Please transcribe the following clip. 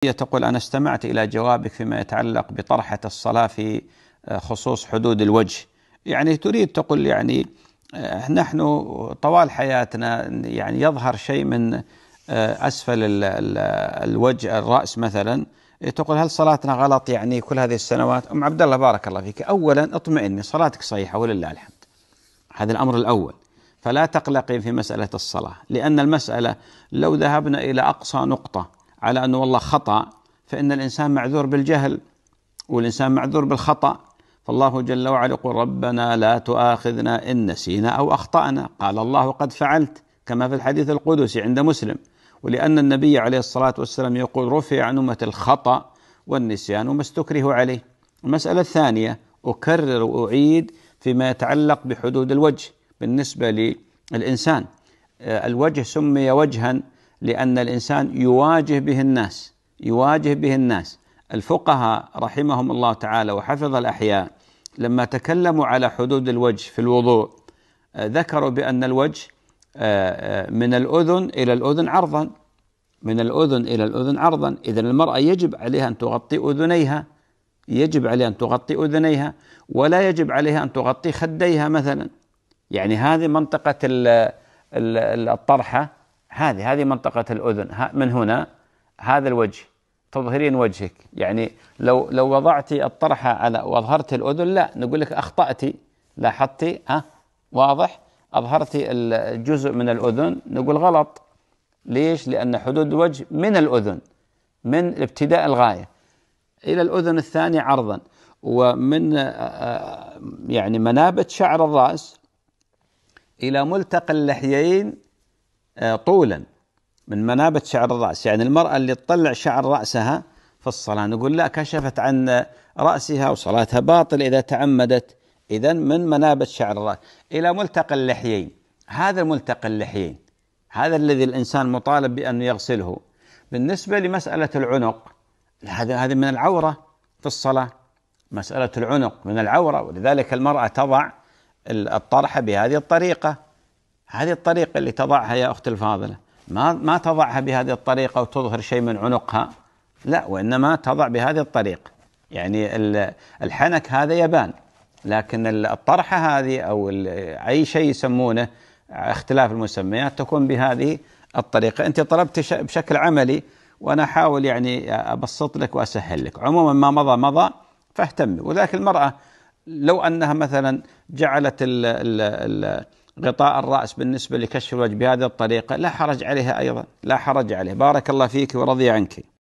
تقول أنا استمعت إلى جوابك فيما يتعلق بطرحة الصلاة في آه، خصوص حدود الوجه يعني تريد تقول يعني آه، نحن طوال حياتنا يعني يظهر شيء من آه، أسفل الوجه الرأس مثلا تقول هل صلاتنا غلط يعني كل هذه السنوات أم عبد الله بارك الله فيك أولا اطمئني صلاتك صحيحة ولله الحمد هذا الأمر الأول فلا تقلقي في مسألة الصلاة لأن المسألة لو ذهبنا إلى أقصى نقطة على انه والله خطا فان الانسان معذور بالجهل والانسان معذور بالخطا فالله جل وعلا يقول ربنا لا تؤاخذنا ان نسينا او اخطانا قال الله قد فعلت كما في الحديث القدسي عند مسلم ولان النبي عليه الصلاه والسلام يقول رفع عن امه الخطا والنسيان وما استكره عليه المساله الثانيه اكرر واعيد فيما يتعلق بحدود الوجه بالنسبه للانسان آه، الوجه سمي وجها لأن الإنسان يواجه به الناس يواجه به الناس الفقهاء رحمهم الله تعالى وحفظ الأحياء لما تكلموا على حدود الوجه في الوضوء آه، ذكروا بأن الوجه آه، آه، من الأذن إلى الأذن عرضا من الأذن إلى الأذن عرضا إذا المرأة يجب عليها أن تغطي أذنيها يجب عليها أن تغطي أذنيها ولا يجب عليها أن تغطي خديها مثلا يعني هذه منطقة الطرحة هذه هذه منطقة الأذن من هنا هذا الوجه تظهرين وجهك يعني لو لو وضعتي الطرحة على وأظهرت الأذن لا نقول لك أخطأتي لاحظتي ها واضح أظهرتي الجزء من الأذن نقول غلط ليش؟ لأن حدود الوجه من الأذن من ابتداء الغاية إلى الأذن الثانية عرضا ومن آه، آه، يعني منابت شعر الرأس إلى ملتقى اللحيين آه، طولا من منابت شعر الرأس يعني المرأة اللي تطلع شعر رأسها في الصلاة نقول لا كشفت عن رأسها وصلاتها باطل إذا تعمدت إذا من منابت شعر الرأس إلى ملتقى اللحيين هذا ملتقى اللحيين هذا الذي الإنسان مطالب بأن يغسله بالنسبة لمسألة العنق هذا هذه من العورة في الصلاة مسألة العنق من العورة ولذلك المرأة تضع الطرحة بهذه الطريقة هذه الطريقة اللي تضعها يا أخت الفاضلة ما ما تضعها بهذه الطريقة وتظهر شيء من عنقها لا وإنما تضع بهذه الطريقة يعني الحنك هذا يبان لكن الطرحة هذه أو أي شيء يسمونه اختلاف المسميات تكون بهذه الطريقة أنت طلبت بشكل عملي وأنا أحاول يعني أبسط لك وأسهل لك عموما ما مضى مضى فاهتمي ولكن المرأة لو أنها مثلا جعلت ال غطاء الرأس بالنسبة لكشف الوجه بهذه الطريقة لا حرج عليها أيضا لا حرج عليه بارك الله فيك ورضي عنك